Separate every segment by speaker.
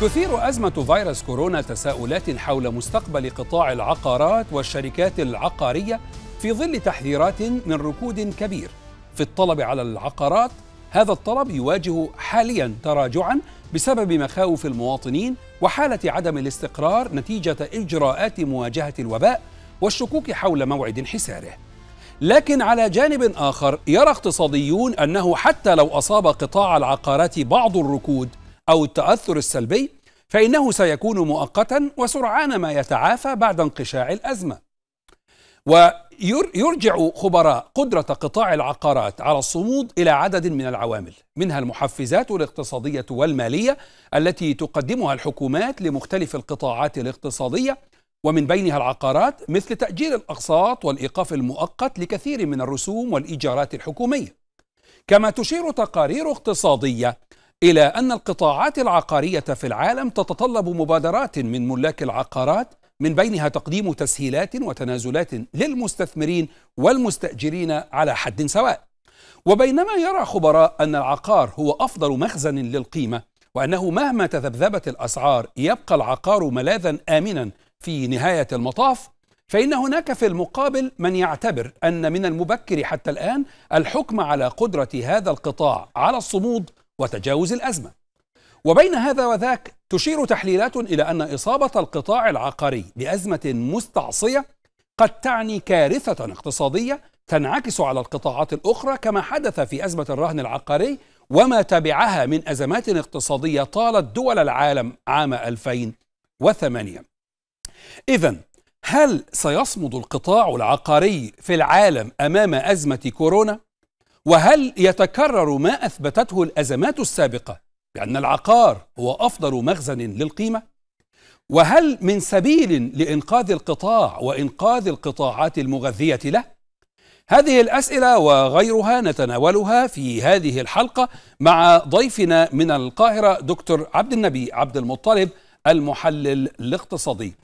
Speaker 1: تثير أزمة فيروس كورونا تساؤلات حول مستقبل قطاع العقارات والشركات العقارية في ظل تحذيرات من ركود كبير في الطلب على العقارات هذا الطلب يواجه حاليا تراجعا بسبب مخاوف المواطنين وحالة عدم الاستقرار نتيجة إجراءات مواجهة الوباء والشكوك حول موعد انحساره لكن على جانب آخر يرى اقتصاديون أنه حتى لو أصاب قطاع العقارات بعض الركود أو التأثر السلبي فإنه سيكون مؤقتا وسرعان ما يتعافى بعد انقشاع الأزمة ويرجع خبراء قدرة قطاع العقارات على الصمود إلى عدد من العوامل منها المحفزات الاقتصادية والمالية التي تقدمها الحكومات لمختلف القطاعات الاقتصادية ومن بينها العقارات مثل تأجير الأقساط والإيقاف المؤقت لكثير من الرسوم والإيجارات الحكومية كما تشير تقارير اقتصادية إلى أن القطاعات العقارية في العالم تتطلب مبادرات من ملاك العقارات من بينها تقديم تسهيلات وتنازلات للمستثمرين والمستأجرين على حد سواء وبينما يرى خبراء أن العقار هو أفضل مخزن للقيمة وأنه مهما تذبذبت الأسعار يبقى العقار ملاذا آمنا في نهاية المطاف فإن هناك في المقابل من يعتبر أن من المبكر حتى الآن الحكم على قدرة هذا القطاع على الصمود وتجاوز الأزمة وبين هذا وذاك تشير تحليلات إلى أن إصابة القطاع العقاري بأزمة مستعصية قد تعني كارثة اقتصادية تنعكس على القطاعات الأخرى كما حدث في أزمة الرهن العقاري وما تبعها من أزمات اقتصادية طالت دول العالم عام 2008 إذا هل سيصمد القطاع العقاري في العالم أمام أزمة كورونا؟ وهل يتكرر ما أثبتته الأزمات السابقة بأن العقار هو أفضل مخزن للقيمة؟ وهل من سبيل لإنقاذ القطاع وإنقاذ القطاعات المغذية له؟ هذه الأسئلة وغيرها نتناولها في هذه الحلقة مع ضيفنا من القاهرة دكتور عبد النبي عبد المطلب المحلل الاقتصادي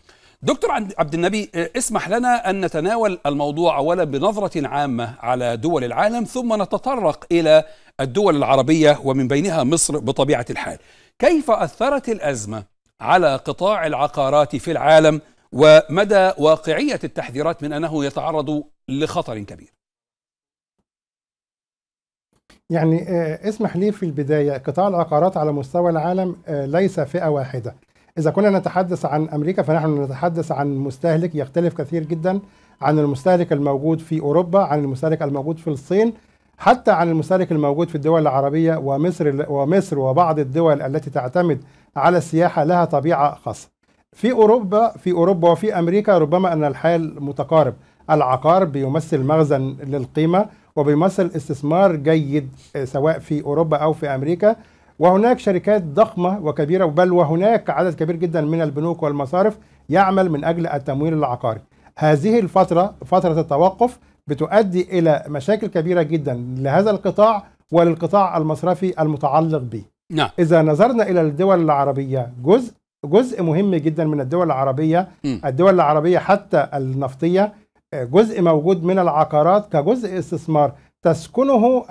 Speaker 1: دكتور عبد النبي آه، اسمح لنا ان نتناول الموضوع اولا بنظره عامه على دول العالم ثم نتطرق الى الدول العربيه ومن بينها مصر بطبيعه الحال. كيف اثرت الازمه على قطاع العقارات في العالم ومدى واقعيه التحذيرات من انه يتعرض لخطر كبير؟
Speaker 2: يعني آه، اسمح لي في البدايه قطاع العقارات على مستوى العالم آه، ليس فئه واحده. إذا كنا نتحدث عن أمريكا فنحن نتحدث عن مستهلك يختلف كثير جدا عن المستهلك الموجود في أوروبا عن المستهلك الموجود في الصين حتى عن المستهلك الموجود في الدول العربية ومصر, ومصر وبعض الدول التي تعتمد على السياحة لها طبيعة خاصة في أوروبا في أوروبا وفي أمريكا ربما أن الحال متقارب العقار بيمثل مخزن للقيمة وبيمثل استثمار جيد آه، سواء في أوروبا أو في أمريكا وهناك شركات ضخمة وكبيرة بل وهناك عدد كبير جدا من البنوك والمصارف يعمل من أجل التمويل العقاري هذه الفترة فترة التوقف بتؤدي إلى مشاكل كبيرة جدا لهذا القطاع وللقطاع المصرفي المتعلق به نعم. إذا نظرنا إلى الدول العربية جزء جزء مهم جدا من الدول العربية م. الدول العربية حتى النفطية جزء موجود من العقارات كجزء استثمار تسكنه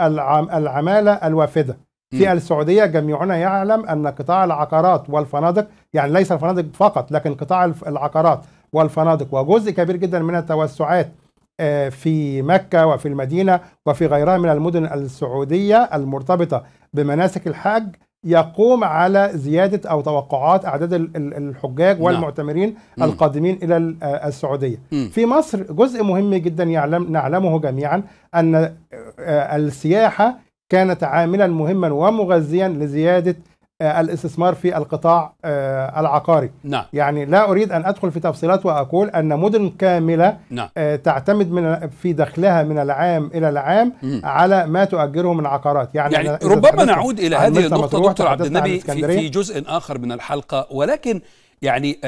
Speaker 2: العمالة الوافدة في السعودية جميعنا يعلم أن قطاع العقارات والفنادق يعني ليس الفنادق فقط لكن قطاع العقارات والفنادق وجزء كبير جدا من التوسعات آه، في مكة وفي المدينة وفي غيرها من المدن السعودية المرتبطة بمناسك الحج يقوم على زيادة أو توقعات أعداد الحجاج نعم. والمعتمرين نعم. القادمين إلى آه، السعودية م. في مصر جزء مهم جدا يعلم نعلمه جميعا أن آه، السياحة كانت عاملا مهما ومغذيا لزياده آه، الاستثمار في القطاع آه، العقاري نعم. يعني لا أريد أن أدخل في تفصيلات وأقول أن مدن كاملة نعم. آه، تعتمد من في دخلها من العام إلى العام م. على ما تؤجره من عقارات يعني, يعني ربما نعود إلى هذه النقطة دكتور عبد النبي في, في
Speaker 1: جزء آخر من الحلقة ولكن يعني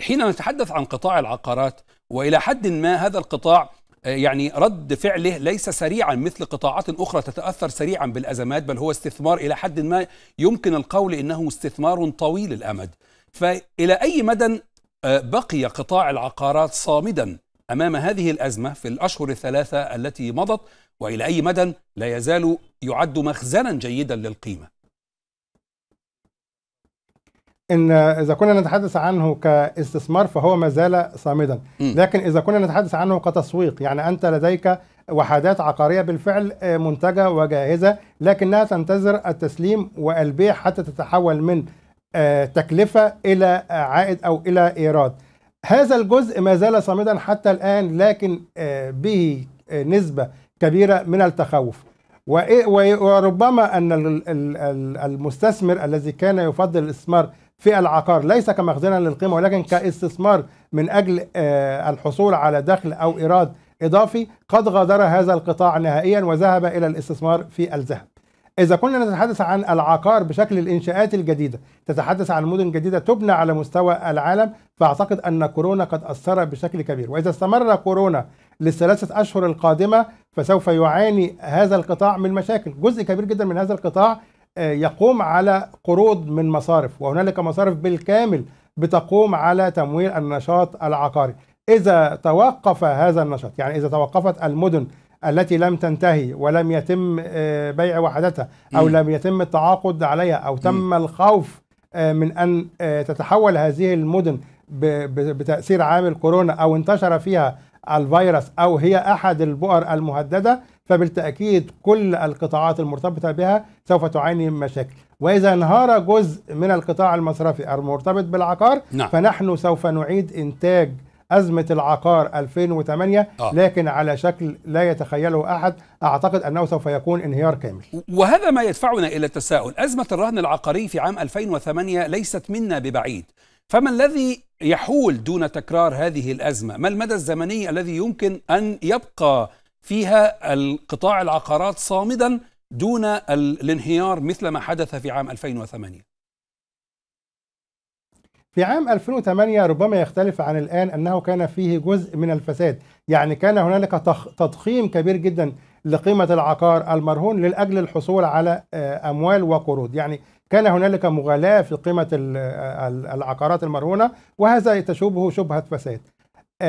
Speaker 1: حين نتحدث عن قطاع العقارات وإلى حد ما هذا القطاع يعني رد فعله ليس سريعا مثل قطاعات اخرى تتاثر سريعا بالازمات بل هو استثمار الى حد ما يمكن القول انه استثمار طويل الامد فالى اي مدى آه، بقي قطاع العقارات صامدا امام هذه الازمه في الاشهر الثلاثه التي مضت والى اي مدى لا يزال يعد مخزنا جيدا للقيمه
Speaker 2: ان اذا كنا نتحدث عنه كاستثمار فهو ما زال صامدا لكن اذا كنا نتحدث عنه كتسويق يعني انت لديك وحدات عقاريه بالفعل آه، منتجه وجاهزه لكنها تنتظر التسليم والبيع حتى تتحول من آه، تكلفه الى عائد او الى ايراد هذا الجزء ما زال صامدا حتى الان لكن آه، به نسبه كبيره من التخوف وربما ان المستثمر الذي كان يفضل الاستثمار في العقار ليس كمخزنا للقيمة ولكن كاستثمار من أجل آه، الحصول على دخل أو إيراد إضافي قد غادر هذا القطاع نهائيا وذهب إلى الاستثمار في الذهب إذا كنا نتحدث عن العقار بشكل الإنشاءات الجديدة تتحدث عن مدن جديدة تبنى على مستوى العالم فأعتقد أن كورونا قد أثرت بشكل كبير وإذا استمر كورونا للثلاثة أشهر القادمة فسوف يعاني هذا القطاع من مشاكل جزء كبير جدا من هذا القطاع آه، يقوم على قروض من مصارف وهنالك مصارف بالكامل بتقوم على تمويل النشاط العقاري إذا توقف هذا النشاط يعني إذا توقفت المدن التي لم تنتهي ولم يتم آه، بيع وحدتها أو لم يتم التعاقد عليها أو تم الخوف آه، من أن تتحول هذه المدن بتأثير عامل كورونا أو انتشر فيها الفيروس أو هي أحد البؤر المهددة فبالتأكيد كل القطاعات المرتبطة بها سوف تعاني من مشاكل وإذا انهار جزء من القطاع المصرفي المرتبط بالعقار نعم. فنحن سوف نعيد إنتاج أزمة العقار 2008 آه. لكن على شكل لا يتخيله أحد أعتقد أنه سوف يكون انهيار كامل
Speaker 1: وهذا ما يدفعنا إلى التساؤل أزمة الرهن العقاري في عام 2008 ليست منا ببعيد فما الذي يحول دون تكرار هذه الأزمة؟ ما المدى الزمني الذي يمكن أن يبقى فيها القطاع العقارات صامدا دون الانهيار مثل ما حدث في عام 2008
Speaker 2: في عام 2008 ربما يختلف عن الآن أنه كان فيه جزء من الفساد يعني كان هنالك تضخيم كبير جدا لقيمة العقار المرهون لأجل الحصول على آه، أموال وقروض يعني كان هنالك مغالاة في قيمة العقارات المرهونة وهذا تشوبه شبهة فساد آه،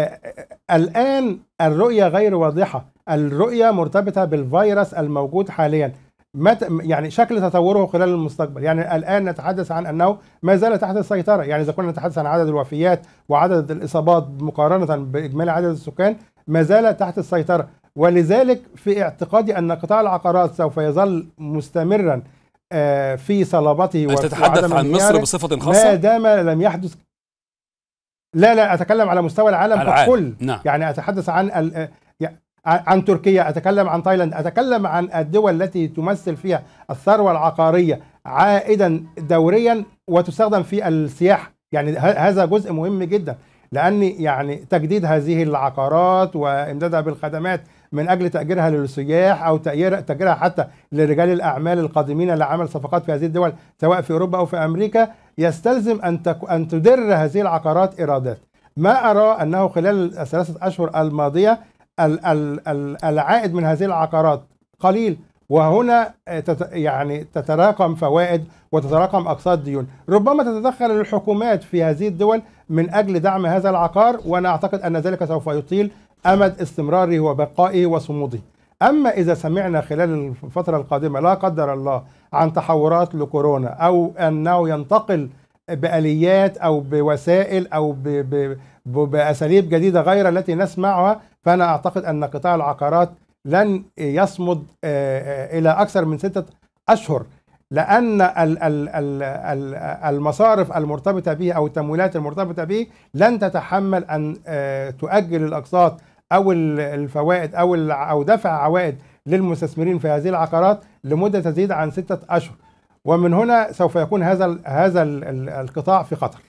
Speaker 2: آه، الآن الرؤية غير واضحة الرؤية مرتبطة بالفيروس الموجود حاليا مت يعني شكل تطوره خلال المستقبل يعني الآن نتحدث عن أنه ما زال تحت السيطرة يعني إذا كنا نتحدث عن عدد الوفيات وعدد الإصابات مقارنة بإجمالي عدد السكان ما زال تحت السيطرة ولذلك في اعتقادي أن قطاع العقارات سوف يظل مستمرا آه، في صلابته هل تتحدث عن مصر بصفة خاصة؟ ما دام لم يحدث لا لا أتكلم على مستوى العالم ككل نعم. يعني أتحدث عن آه، عن تركيا أتكلم عن تايلاند أتكلم عن الدول التي تمثل فيها الثروة العقارية عائدا دوريا وتستخدم في السياحة يعني هذا جزء مهم جدا لأن يعني تجديد هذه العقارات وإمدادها بالخدمات من أجل تأجيرها للسياح أو تأجيرها حتى لرجال الأعمال القادمين لعمل صفقات في هذه الدول سواء في أوروبا أو في أمريكا يستلزم أن أن تدر هذه العقارات إيرادات ما أرى أنه خلال الثلاثة أشهر الماضية العائد من هذه العقارات قليل وهنا يعني تتراكم فوائد وتتراكم اقساط ديون ربما تتدخل الحكومات في هذه الدول من اجل دعم هذا العقار وانا اعتقد ان ذلك سوف يطيل امد استمراره وبقائه وصموده اما اذا سمعنا خلال الفتره القادمه لا قدر الله عن تحورات لكورونا او انه ينتقل باليات او بوسائل او باساليب جديده غير التي نسمعها فأنا أعتقد أن قطاع العقارات لن يصمد آه، آه، إلى أكثر من ستة أشهر لأن المصارف المرتبطة به أو التمويلات المرتبطة به لن تتحمل أن آه، تؤجل الأقساط أو الفوائد أو أو دفع عوائد للمستثمرين في هذه العقارات لمدة تزيد عن ستة أشهر ومن هنا سوف يكون هذا هذا القطاع في خطر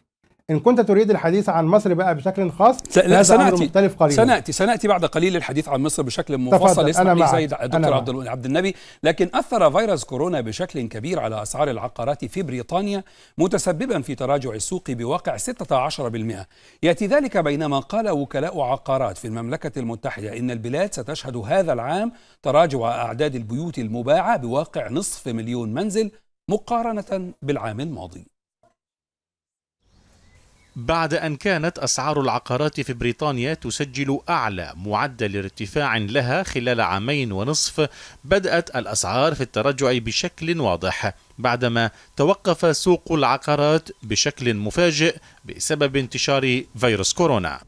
Speaker 2: إن كنت تريد الحديث عن مصر بقى بشكل خاص لا سنأتي مختلف قليلا
Speaker 1: سنأتي سنأتي بعد قليل الحديث عن مصر بشكل مفصل اسمح لي سيد دكتور عبد, عبد النبي لكن أثر فيروس كورونا بشكل كبير على أسعار العقارات في بريطانيا متسببا في تراجع السوق بواقع 16% يأتي ذلك بينما قال وكلاء عقارات في المملكة المتحدة إن البلاد ستشهد هذا العام تراجع أعداد البيوت المباعة بواقع نصف مليون منزل مقارنة بالعام الماضي
Speaker 3: بعد أن كانت أسعار العقارات في بريطانيا تسجل أعلى معدل ارتفاع لها خلال عامين ونصف بدأت الأسعار في التراجع بشكل واضح بعدما توقف سوق العقارات بشكل مفاجئ بسبب انتشار فيروس كورونا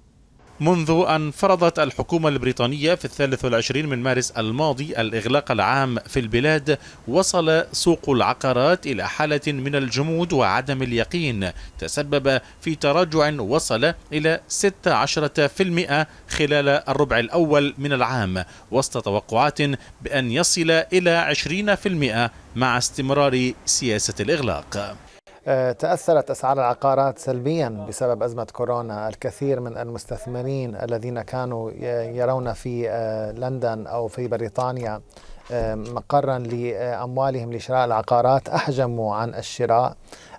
Speaker 3: منذ أن فرضت الحكومة البريطانية في الثالث والعشرين من مارس الماضي الإغلاق العام في البلاد وصل سوق العقارات إلى حالة من الجمود وعدم اليقين تسبب في تراجع وصل إلى 16% خلال الربع الأول من العام وسط توقعات بأن يصل إلى 20% مع استمرار سياسة الإغلاق
Speaker 2: آه، تأثرت أسعار العقارات سلبيا بسبب أزمة كورونا الكثير من المستثمرين الذين كانوا يرون في آه، لندن أو في بريطانيا آه، مقرا لأموالهم لشراء العقارات أحجموا عن الشراء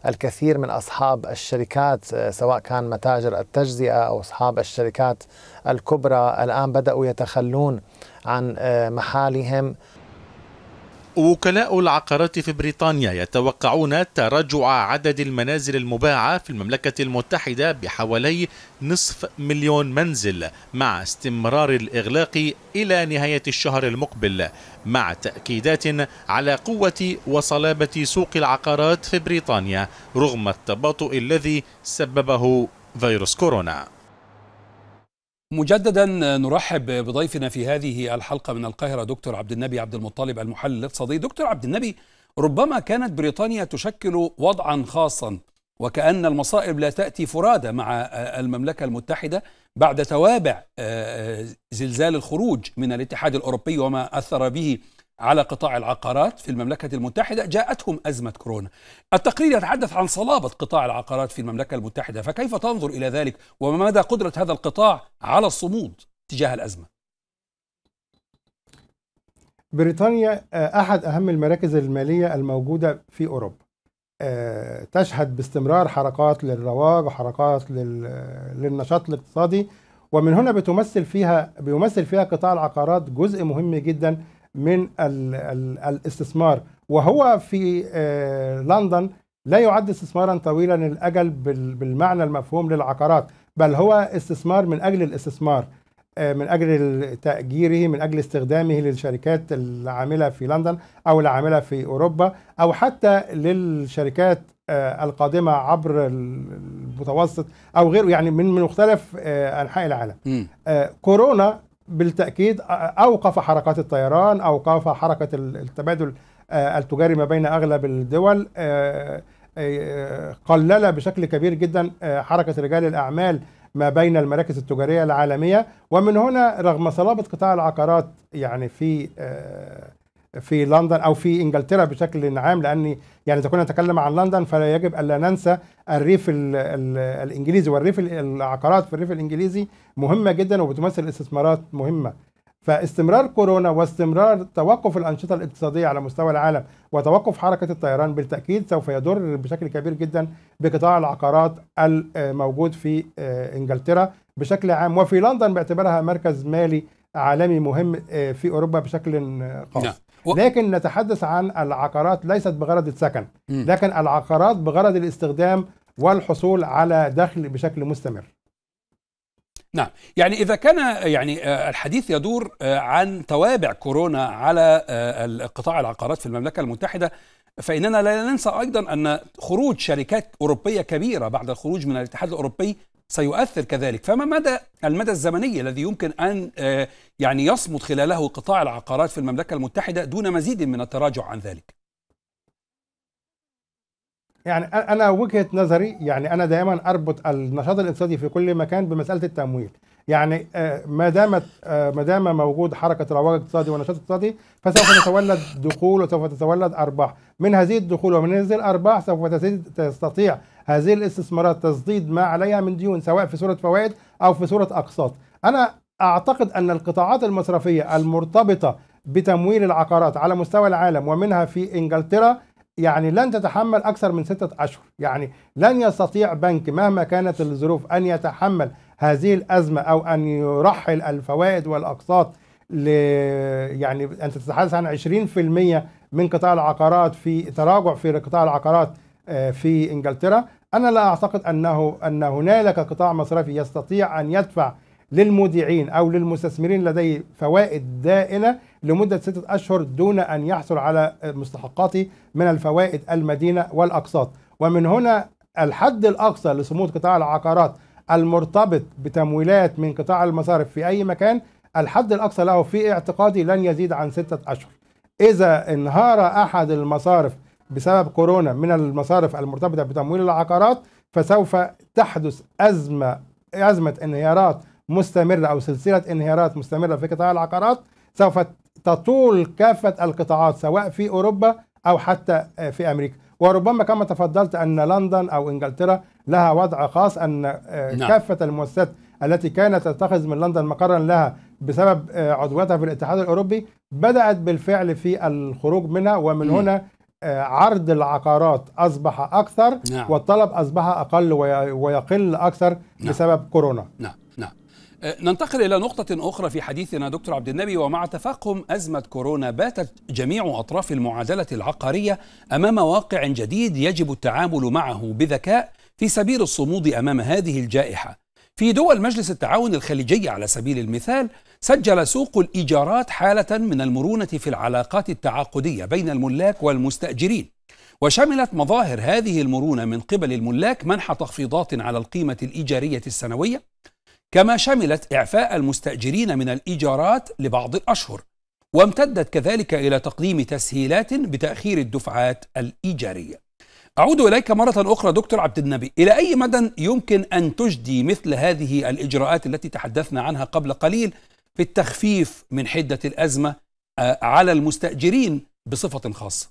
Speaker 2: الكثير من أصحاب الشركات سواء كان متاجر التجزئة أو أصحاب الشركات الكبرى الآن بدأوا يتخلون عن محالهم
Speaker 3: وكلاء العقارات في بريطانيا يتوقعون تراجع عدد المنازل المباعة في المملكة المتحدة بحوالي نصف مليون منزل مع استمرار الإغلاق إلى نهاية الشهر المقبل مع تأكيدات على قوة وصلابة سوق العقارات في بريطانيا رغم التباطؤ الذي سببه فيروس كورونا
Speaker 1: مجددا نرحب بضيفنا في هذه الحلقة من القاهرة دكتور عبد النبي عبد المطلب المحلل الاقتصادي دكتور عبد النبي ربما كانت بريطانيا تشكل وضعا خاصا وكأن المصائب لا تأتي فرادى مع المملكة المتحدة بعد توابع آه، آه، زلزال الخروج من الاتحاد الأوروبي وما أثر به على قطاع العقارات في المملكة المتحدة جاءتهم أزمة كورونا التقرير يتحدث عن صلابة قطاع العقارات في المملكة المتحدة فكيف تنظر إلى ذلك وما مدى قدرة هذا القطاع على الصمود تجاه الأزمة
Speaker 2: بريطانيا آه، أحد أهم المراكز المالية الموجودة في أوروبا آه، تشهد باستمرار حركات للرواج وحركات للنشاط الاقتصادي ومن هنا بتمثل فيها بيمثل فيها قطاع العقارات جزء مهم جدا من ال ال الاستثمار وهو في آه، لندن لا يعد استثمارا طويلا الاجل بالمعنى المفهوم للعقارات بل هو استثمار من اجل الاستثمار آه، من اجل تاجيره من اجل استخدامه للشركات العامله في لندن او العامله في اوروبا او حتى للشركات آه، القادمه عبر المتوسط او غيره يعني من مختلف انحاء العالم. م. كورونا بالتاكيد اوقف حركات الطيران اوقف حركه التبادل آه، التجاري ما بين اغلب الدول آه، آه، قلل بشكل كبير جدا حركه رجال الاعمال ما بين المراكز التجاريه العالميه ومن هنا رغم صلابه قطاع العقارات يعني في في لندن او في انجلترا بشكل عام لان يعني اذا كنا نتكلم عن لندن فلا يجب الا ننسى الريف الـ الـ الانجليزي والريف العقارات في الريف الانجليزي مهمه جدا وبتمثل استثمارات مهمه فاستمرار كورونا واستمرار توقف الانشطه الاقتصاديه على مستوى العالم وتوقف حركه الطيران بالتاكيد سوف يضر بشكل كبير جدا بقطاع العقارات الموجود في آه، انجلترا بشكل عام وفي لندن باعتبارها مركز مالي عالمي مهم آه، في اوروبا بشكل خاص نعم. لكن نتحدث عن العقارات ليست بغرض السكن لكن العقارات بغرض الاستخدام والحصول على دخل بشكل مستمر
Speaker 1: نعم يعني إذا كان يعني آه، الحديث يدور آه، عن توابع كورونا على آه، قطاع العقارات في المملكة المتحدة فإننا لا ننسى أيضا أن خروج شركات أوروبية كبيرة بعد الخروج من الاتحاد الأوروبي سيؤثر كذلك فما مدى المدى الزمني الذي يمكن أن آه، يعني يصمد خلاله قطاع العقارات في المملكة المتحدة دون مزيد من التراجع عن ذلك
Speaker 2: يعني أنا وجهة نظري يعني أنا دائما أربط النشاط الاقتصادي في كل مكان بمسألة التمويل يعني آه، ما دامت آه، ما دام موجود حركه رواج اقتصادي ونشاط اقتصادي فسوف تتولد دخول وسوف تتولد ارباح من هذه الدخول ومن هذه الارباح سوف تستطيع هذه الاستثمارات تسديد ما عليها من ديون سواء في صورة فوائد أو في صورة أقساط أنا أعتقد أن القطاعات المصرفية المرتبطة بتمويل العقارات على مستوى العالم ومنها في إنجلترا يعني لن تتحمل أكثر من ستة أشهر يعني لن يستطيع بنك مهما كانت الظروف أن يتحمل هذه الأزمة أو أن يرحل الفوائد والأقساط ل يعني أنت تتحدث عن 20% من قطاع العقارات في تراجع في قطاع العقارات آه، في إنجلترا أنا لا أعتقد أنه أن هنالك قطاع مصرفي يستطيع أن يدفع للمودعين أو للمستثمرين لديه فوائد دائنة لمدة ستة أشهر دون أن يحصل على مستحقاته من الفوائد المدينة والأقساط ومن هنا الحد الأقصى لصمود قطاع العقارات المرتبط بتمويلات من قطاع المصارف في أي مكان الحد الأقصى له في اعتقادي لن يزيد عن ستة أشهر إذا انهار أحد المصارف بسبب كورونا من المصارف المرتبطة بتمويل العقارات فسوف تحدث أزمة أزمة انهيارات مستمرة أو سلسلة انهيارات مستمرة في قطاع العقارات سوف تطول كافة القطاعات سواء في أوروبا أو حتى آه، في أمريكا وربما كما تفضلت أن لندن أو إنجلترا لها وضع خاص أن آه، نعم. كافة المؤسسات التي كانت تتخذ من لندن مقرا لها بسبب آه، عضويتها في الاتحاد الأوروبي بدأت بالفعل في الخروج منها ومن هنا عرض العقارات أصبح أكثر نعم. والطلب أصبح أقل ويقل أكثر نعم. بسبب كورونا
Speaker 1: نعم نعم آه، ننتقل إلى نقطة أخرى في حديثنا دكتور عبد النبي ومع تفاقم أزمة كورونا باتت جميع أطراف المعادلة العقارية أمام واقع جديد يجب التعامل معه بذكاء في سبيل الصمود أمام هذه الجائحة في دول مجلس التعاون الخليجي على سبيل المثال سجل سوق الإيجارات حالة من المرونة في العلاقات التعاقدية بين الملاك والمستأجرين وشملت مظاهر هذه المرونة من قبل الملاك منح تخفيضات على القيمة الإيجارية السنوية كما شملت إعفاء المستأجرين من الإيجارات لبعض الأشهر وامتدت كذلك إلى تقديم تسهيلات بتأخير الدفعات الإيجارية أعود إليك مرة أخرى دكتور عبد النبي إلى أي مدى يمكن أن تجدي مثل هذه الإجراءات التي تحدثنا عنها قبل قليل في التخفيف من حدة الأزمة آه، على المستأجرين بصفة خاصة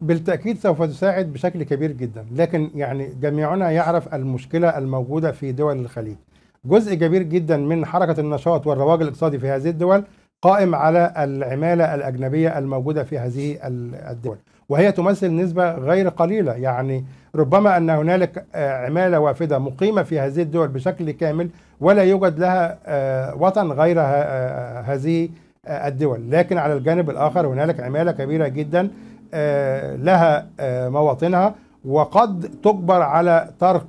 Speaker 2: بالتأكيد سوف تساعد بشكل كبير جدا لكن يعني جميعنا يعرف المشكلة الموجودة في دول الخليج جزء كبير جدا من حركة النشاط والرواج الاقتصادي في هذه الدول قائم على العمالة الأجنبية الموجودة في هذه الدول وهي تمثل نسبة غير قليلة يعني ربما أن هنالك آه، عمالة وافدة مقيمة في هذه الدول بشكل كامل ولا يوجد لها آه، وطن غير آه، هذه الدول لكن على الجانب الآخر هنالك عمالة كبيرة جدا لها مواطنها وقد تجبر على ترك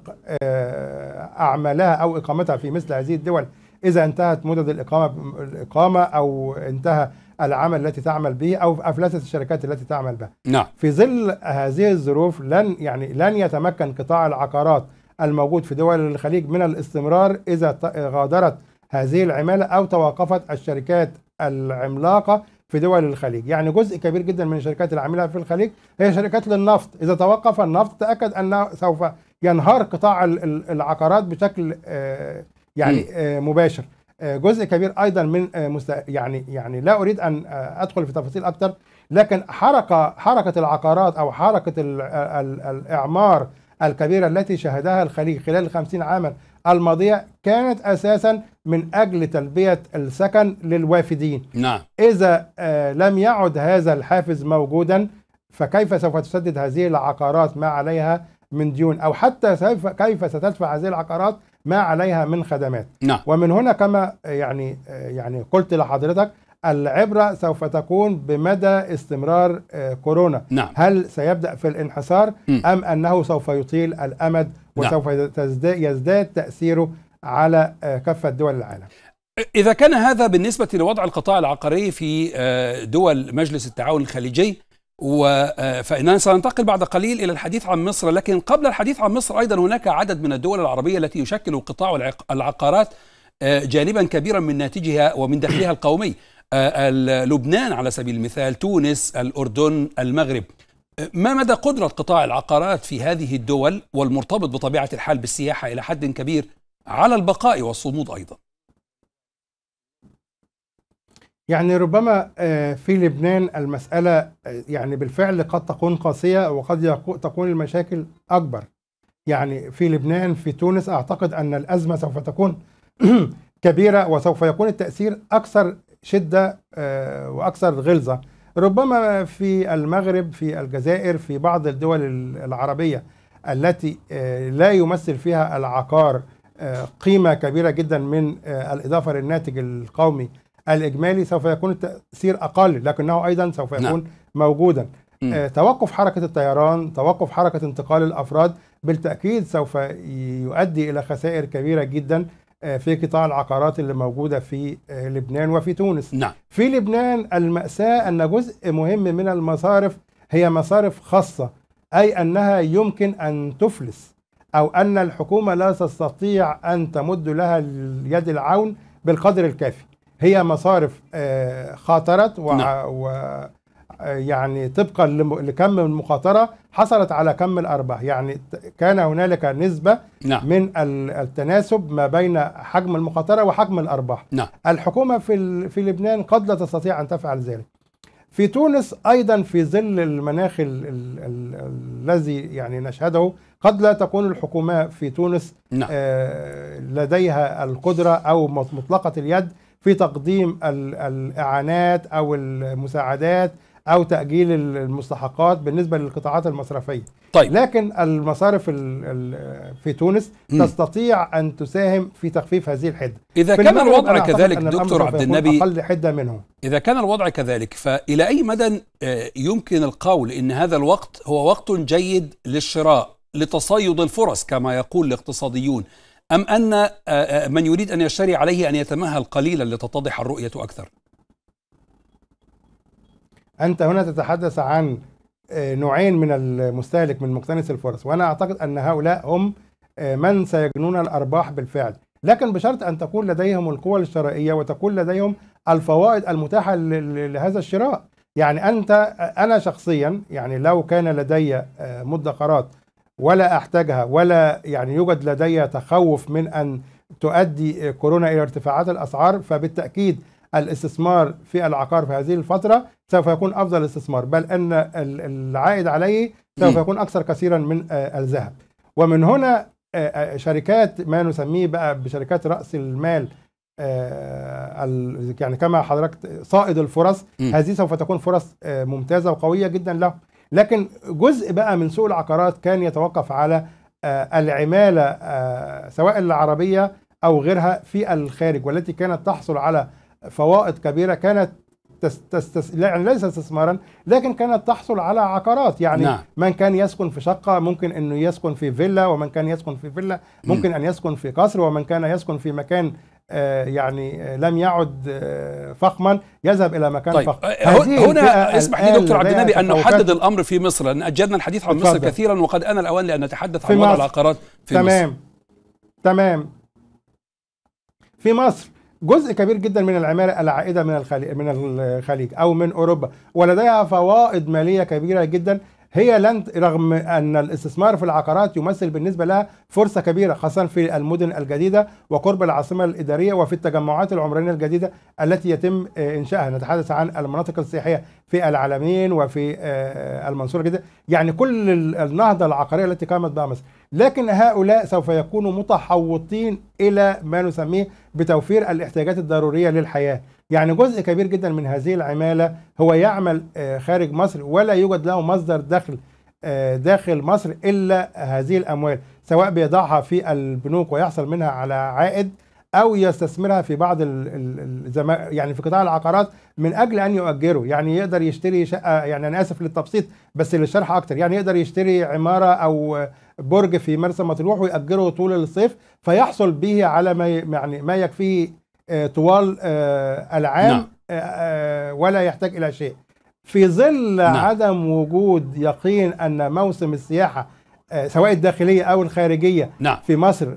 Speaker 2: أعمالها أو إقامتها في مثل هذه الدول إذا انتهت مدد الإقامة الإقامة أو انتهى العمل التي تعمل به أو أفلست الشركات التي تعمل بها نعم. في ظل هذه الظروف لن يعني لن يتمكن قطاع العقارات الموجود في دول الخليج من الاستمرار إذا غادرت هذه العمالة أو توقفت الشركات العملاقة في دول الخليج يعني جزء كبير جدا من الشركات العاملة في الخليج هي شركات للنفط إذا توقف النفط تأكد أنه سوف ينهار قطاع العقارات بشكل آه، يعني آه، مباشر آه، جزء كبير ايضا من آه، يعني يعني لا اريد ان ادخل في تفاصيل اكثر لكن حركه حركه العقارات او حركه الاعمار الكبيره التي شهدها الخليج خلال الخمسين عاما الماضيه كانت اساسا من اجل تلبيه السكن للوافدين نعم اذا لم يعد هذا الحافز موجودا فكيف سوف تسدد هذه العقارات ما عليها من ديون او حتى كيف ستدفع هذه العقارات ما عليها من خدمات نعم. ومن هنا كما يعني يعني قلت لحضرتك العبرة سوف تكون بمدى استمرار آه، كورونا نعم. هل سيبدأ في الانحسار م. أم أنه سوف يطيل الأمد نعم. وسوف نعم. يزداد تأثيره على آه، كافة دول العالم
Speaker 1: إذا كان هذا بالنسبة لوضع القطاع العقاري في آه، دول مجلس التعاون الخليجي آه، فإننا سننتقل بعد قليل إلى الحديث عن مصر لكن قبل الحديث عن مصر أيضا هناك عدد من الدول العربية التي يشكل قطاع العقارات آه، جانبا كبيرا من ناتجها ومن دخلها القومي آه، لبنان على سبيل المثال تونس الأردن المغرب ما مدى قدرة قطاع العقارات في هذه الدول والمرتبط بطبيعة الحال بالسياحة إلى حد كبير على البقاء والصمود أيضا
Speaker 2: يعني ربما آه، في لبنان المسألة آه، يعني بالفعل قد تكون قاسية وقد تكون المشاكل أكبر يعني في لبنان في تونس أعتقد أن الأزمة سوف تكون كبيرة وسوف يكون التأثير أكثر شدة آه، وأكثر غلظة ربما في المغرب في الجزائر في بعض الدول العربية التي لا يمثل فيها العقار قيمة كبيرة جدا من الإضافة للناتج القومي الاجمالي سوف يكون التاثير اقل لكنه ايضا سوف نعم. يكون نعم. موجودا مم. آه، توقف حركه الطيران توقف حركه انتقال الافراد بالتاكيد سوف يؤدي الى خسائر كبيره جدا آه، في قطاع العقارات اللي موجوده في آه، لبنان وفي تونس نعم. في لبنان الماساه ان جزء مهم من المصارف هي مصارف خاصه اي انها يمكن ان تفلس او ان الحكومه لا تستطيع ان تمد لها يد العون بالقدر الكافي هي مصارف آه، خاطرت و, نعم. و آه، يعني طبقا لكم المخاطرة حصلت على كم الأرباح يعني كان هنالك نسبة نعم. من التناسب ما بين حجم المخاطرة وحجم الأرباح نعم. الحكومة في, في لبنان قد لا تستطيع أن تفعل ذلك في تونس أيضا في ظل المناخ الذي يعني نشهده قد لا تكون الحكومة في تونس نعم. آه لديها القدرة أو مطلقة اليد في تقديم الإعانات أو المساعدات أو تأجيل المستحقات بالنسبة للقطاعات المصرفية طيب. لكن المصارف في تونس م. تستطيع أن تساهم في تخفيف هذه الحدة إذا كان الوضع كذلك دكتور عبد النبي أقل حدة منهم
Speaker 1: إذا كان الوضع كذلك فإلى أي مدى آه، يمكن القول إن هذا الوقت هو وقت جيد للشراء لتصيد الفرص كما يقول الاقتصاديون أم أن آه، آه، من يريد أن يشتري عليه أن يتمهل قليلا لتتضح الرؤية أكثر
Speaker 2: أنت هنا تتحدث عن آه، نوعين من المستهلك من مكتنس الفرص وأنا أعتقد أن هؤلاء هم من سيجنون الأرباح بالفعل لكن بشرط أن تكون لديهم القوى الشرائية وتكون لديهم الفوائد المتاحة لهذا الشراء يعني أنت أنا شخصيا يعني لو كان لدي مدخرات ولا أحتاجها ولا يعني يوجد لدي تخوف من أن تؤدي كورونا إلى ارتفاعات الأسعار فبالتأكيد الاستثمار في العقار في هذه الفترة سوف يكون أفضل استثمار بل أن العائد عليه سوف يكون أكثر كثيرا من آه، الذهب ومن هنا آه، آه، شركات ما نسميه بقى بشركات رأس المال يعني كما حضرتك صائد الفرص هذه سوف تكون فرص ممتازة وقوية جدا له لكن جزء بقى من سوق العقارات كان يتوقف على آه، العمالة آه، سواء العربية أو غيرها في الخارج والتي كانت تحصل على فوائد كبيرة كانت تستس... يعني ليس استثمارا لكن كانت تحصل على عقارات يعني نعم. من كان يسكن في شقة ممكن أنه يسكن في فيلا ومن كان يسكن في فيلا ممكن م. أن يسكن في قصر ومن كان يسكن في مكان آه، يعني آه، لم يعد آه، فخما يذهب الى مكان طيب. فخم هنا اسمح لي دكتور عبد النبي ان نحدد
Speaker 1: الامر في مصر لان اجلنا الحديث عن مصر كثيرا وقد ان الاوان لان نتحدث عن وضع العقارات في تمام. مصر
Speaker 2: تمام في مصر جزء كبير جدا من العماله العائده من الخليج من الخليج او من اوروبا ولديها فوائد ماليه كبيره جدا هي لن رغم أن الاستثمار في العقارات يمثل بالنسبة لها فرصة كبيرة خاصة في المدن الجديدة وقرب العاصمة الإدارية وفي التجمعات العمرانية الجديدة التي يتم آه، إنشائها نتحدث عن المناطق السياحية في العلمين وفي آه، المنصورة الجديدة يعني كل النهضة العقارية التي قامت بها مصر لكن هؤلاء سوف يكونوا متحوطين إلى ما نسميه بتوفير الاحتياجات الضرورية للحياة يعني جزء كبير جدا من هذه العمالة هو يعمل آه، خارج مصر ولا يوجد له مصدر دخل آه، داخل مصر إلا هذه الأموال سواء بيضعها في البنوك ويحصل منها على عائد أو يستثمرها في بعض يعني في قطاع العقارات من أجل أن يؤجره يعني يقدر يشتري شقة آه، يعني أنا آسف للتبسيط بس للشرح أكتر يعني يقدر يشتري عمارة أو برج في مرسى مطروح ويأجره طول الصيف فيحصل به على ما يعني ما يكفيه آه، طوال آه، العام نعم. آه، ولا يحتاج إلى شيء في ظل نعم. عدم وجود يقين أن موسم السياحة سواء الداخلية أو الخارجية نعم. في مصر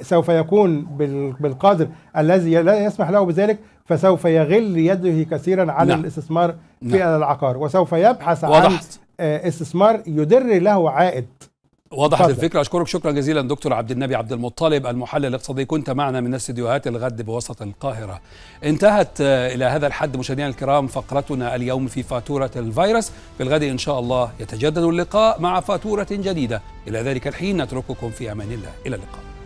Speaker 2: سوف يكون بالقدر الذي لا يسمح له بذلك فسوف يغل يده كثيرا على نعم. الاستثمار في نعم. العقار وسوف يبحث وضحت. عن استثمار يدر له عائد
Speaker 1: وضحت فضل. الفكره اشكرك شكرا جزيلا دكتور عبد النبي عبد المطلب المحلل الاقتصادي كنت معنا من استديوهات الغد بوسط القاهره انتهت آه، الى هذا الحد مشاهدينا الكرام فقرتنا اليوم في فاتوره الفيروس في الغد ان شاء الله يتجدد اللقاء مع فاتوره جديده الى ذلك الحين نترككم في امان الله الى اللقاء